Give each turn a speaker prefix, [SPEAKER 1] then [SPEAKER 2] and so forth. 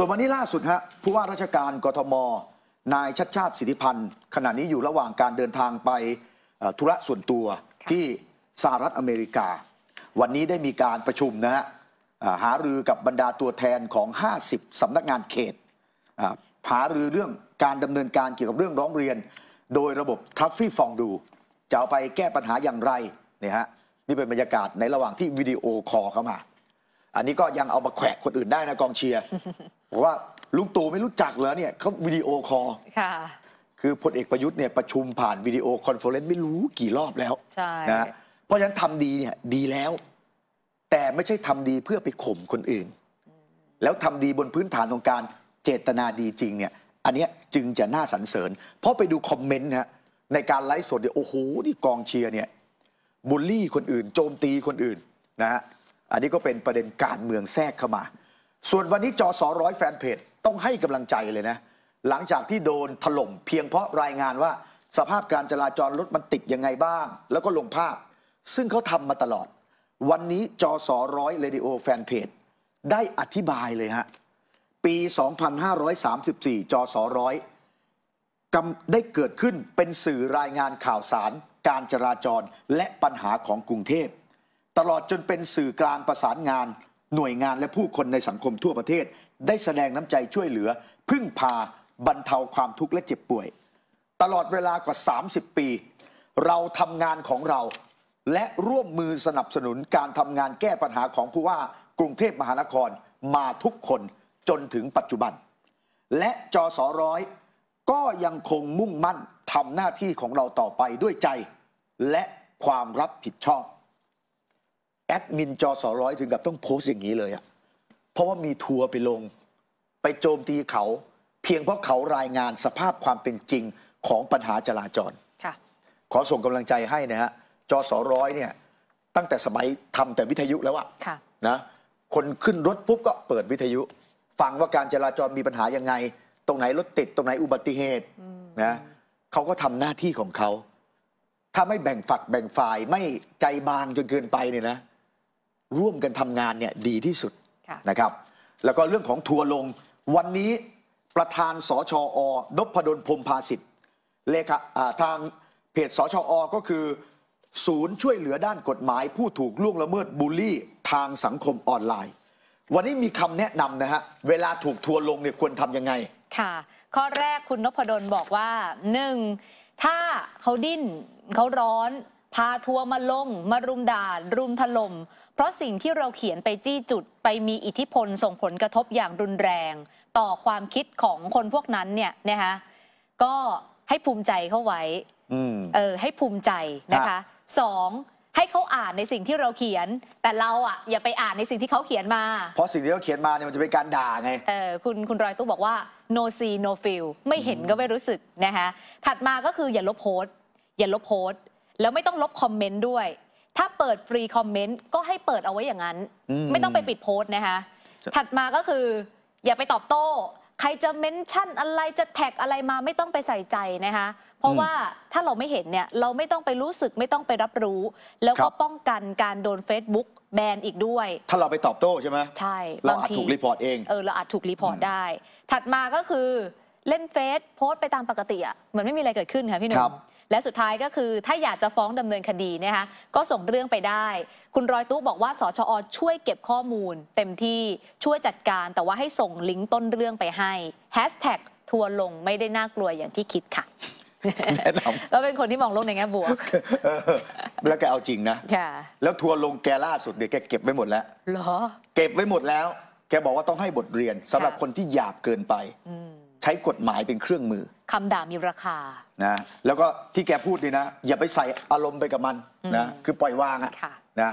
[SPEAKER 1] ส่วนวันนี้ล่าสุดฮะผู้ว่าราชการกรทม นายชัดชาติสิทธิพันธ์ขณะนี้อยู่ระหว่างการเดินทางไปธุระส่วนตัวที่สหรัฐอเมริกา วันนี้ได้มีการประชุมนะฮะหารือกับบรรดาตัวแทนของ 50สำนักงานเขตหารือเรื่องการดำเนินการเกี่ยวกับเรื่องร้องเรียน โดยระบบทัฟฟี่ฟองดูจะเอาไปแก้ปัญหาอย่างไรเนี่ยฮะนี่เป็นบรรยากาศในระหว่างที่วิดีโอคอลเข้ามาอันนี้ก็ยังเอามาแขวะคนอื่นได้นะ กองเชียร์บอกว่าลุงตู่ไม่รู้จักเหรอเนี่ย เขาวิดีโอคอลค่ะคือพลเอกประยุทธ์เนี่ยประชุมผ่านวิดีโอคอนเฟอเรนซ์ไม่รู้กี่รอบแล้ว ใช่นะเพราะฉะนั้นทำดีเนี่ยดีแล้ว แต่ไม่ใช่ทำดีเพื่อไปข่มคนอื่น แล้วทำดีบนพื้นฐานของการเจตนาดีจริงเนี่ย อันนี้จึงจะน่าสรรเสริญ เพราะไปดูคอมเมนต์ฮะในการไลฟ์สดเนี่ยโอ้โหนี่กองเชียร์เนี่ยบูลลี่คนอื่นโจมตีคนอื่นนะฮะอันนี้ก็เป็นประเด็นการเมืองแทรกเข้ามา ส่วนวันนี้จอสอร้อยแฟนเพจต้องให้กำลังใจเลยนะ หลังจากที่โดนถล่มเพียงเพราะรายงานว่าสภาพการจราจรรถมันติดยังไงบ้างแล้วก็ลงภาพ ซึ่งเขาทำมาตลอดวันนี้จอสอร้อยเรดิโอแฟนเพจได้อธิบายเลยฮะปี 2534จอสอร้อยได้เกิดขึ้นเป็นสื่อรายงานข่าวสาร การจราจรและปัญหาของกรุงเทพตลอดจนเป็นสื่อกลางประสานงาน หน่วยงานและผู้คนในสังคมทั่วประเทศ ได้แสดงน้ำใจช่วยเหลือ พึ่งพาบรรเทาความทุกข์และเจ็บป่วย ตลอดเวลากว่า 30 ปี เราทำงานของเรา และร่วมมือสนับสนุนการทำงานแก้ปัญหาของผู้ว่า กรุงเทพมหานครมาทุกคนจนถึงปัจจุบันและจอสอร้อยก็ยังคงมุ่งมั่นทำหน้าที่ของเราต่อไปด้วยใจ และความรับผิดชอบแอดมินจอสอร้อยถึงกับต้องโพสต์อย่างนี้เลยอะเพราะว่ามีทัวร์ไปลง ไปโจมตีเขาเพียงเพราะเขารายงานสภาพความเป็นจริงของปัญหาจราจรขอส่งกำลังใจให้นะฮะจอสอร้อยเนี่ย ตั้งแต่สมัยทำแต่วิทยุแล้วอะะนะคนขึ้นรถ ปุ๊บ ก็เปิดวิทยุ ฟังว่าการจราจรมีปัญหายังไง ตรงไหนรถติด ตรงไหนอุบัติเหตุนะเขาก็ทำหน้าที่ของเขาถ้าไม่แบ่งฝักแบ่งฝ่ายไม่ใจบางจนเกินไปเนี่ยนะร่วมกันทำงานเนี่ยดีที่สุด นะครับ แล้วก็เรื่องของทัวลงวันนี้ประธาน สชอ นพดลพมพาสิทธิ์ เลขาทางเพจสชอ ก็คือ ศูนย์ช่วยเหลือด้านกฎหมาย ผู้ถูกล่วงละเมิดบูลลี่ทางสังคมออนไลน์ วันนี้มีคำแนะนำนะฮะเวลาถูกทัวลงเนี่ยควรทำยังไง
[SPEAKER 2] ค่ะ ข้อแรกคุณนพดลบอกว่าหนึ่งถ้าเขาดิ้นเขาร้อนพาทัวร์มาลงมารุมด่ารุมถลม่มเพราะสิ่งที่เราเขียนไปจี้จุดไปมีอิทธิพลส่งผลกระทบอย่างรุนแรง ต่อความคิดของคนพวกนั้นเนี่ยนะคะก็ให้ภูมิใจเข้าไว้เออให้ภูมิใจนะคะสอง ให้เขาอ่านในสิ่งที่เราเขียน แต่เราอ่ะอย่าไปอ่านในสิ่งที่เขาเขียนมา
[SPEAKER 1] เพราะสิ่งที่เขาเขียนมาเนี่ยมันจะเป็นการด่า
[SPEAKER 2] ไงเออคุณคุณรอยตู้บอกว่า no see no feel ไม่เห็นก็ไม่รู้สึกนะคะถัดมาก็คืออย่าลบโพสอย่าลบโพสแล้วไม่ต้องลบคอมเมนต์ด้วย ถ้าเปิดฟรีคอมเมนต์ก็ให้เปิดเอาไว้อย่างนั้น ไม่ต้องไปปิดโพสต์นะคะ ถัดมาก็คืออย่าไปตอบโต้ ใครจะเมนชั่นอะไรจะแท็กอะไรมาไม่ต้องไปใส่ใจนะคะ เพราะว่าถ้าเราไม่เห็นเนี่ยเราไม่ต้องไปรู้สึกไม่ต้องไปรับรู้ แล้วก็ป้องกันการโดน Facebook แบนอีกด้วย ถ้
[SPEAKER 1] าเราไปตอบโต้ใช่ไหมใช่เราอาจถูกรีพอร์ตเอง เอ
[SPEAKER 2] อเราอาจถูกรีพอร์ตได้ ถัดมาก็คือเล่นเฟซโพสต์ไปตามปกติอะเหมือนไม่มีอะไรเกิดขึ้นค่ะพี่หนุ่มและสุดท้ายก็คือถ้าอยากจะฟ้องดำเนินคดี นะคะ ก็ส่งเรื่องไปได้ คุณรอยตู้บอกว่าสชอ ช่วยเก็บข้อมูล เต็มที่ช่วยจัดการ แต่ว่าให้ส่งลิงก์ต้นเรื่องไปให้แฮชแท็กทัวลงไม่ได้น่ากลัวอย่างที่คิดค่ะแล้วเป็นคนที่มองโลกในแง่บวก
[SPEAKER 1] แล้วแกเอาจริงนะแล้วทัวลงแกล่าสุดเดี๋ยวแกเก็บไว้หมดแล้วเหรอเก็บไว้หมดแล้ว แกบอกว่าต้องให้บทเรียนสำหรับคนที่หยาบเกินไปใช้กฎหมายเป็นเครื่องมือ
[SPEAKER 2] คำด่ามีราคา
[SPEAKER 1] นะ แล้วก็ที่แกพูดดีนะ อย่าไปใส่อารมณ์ไปกับมันนะ คือปล่อยวางอะะนะ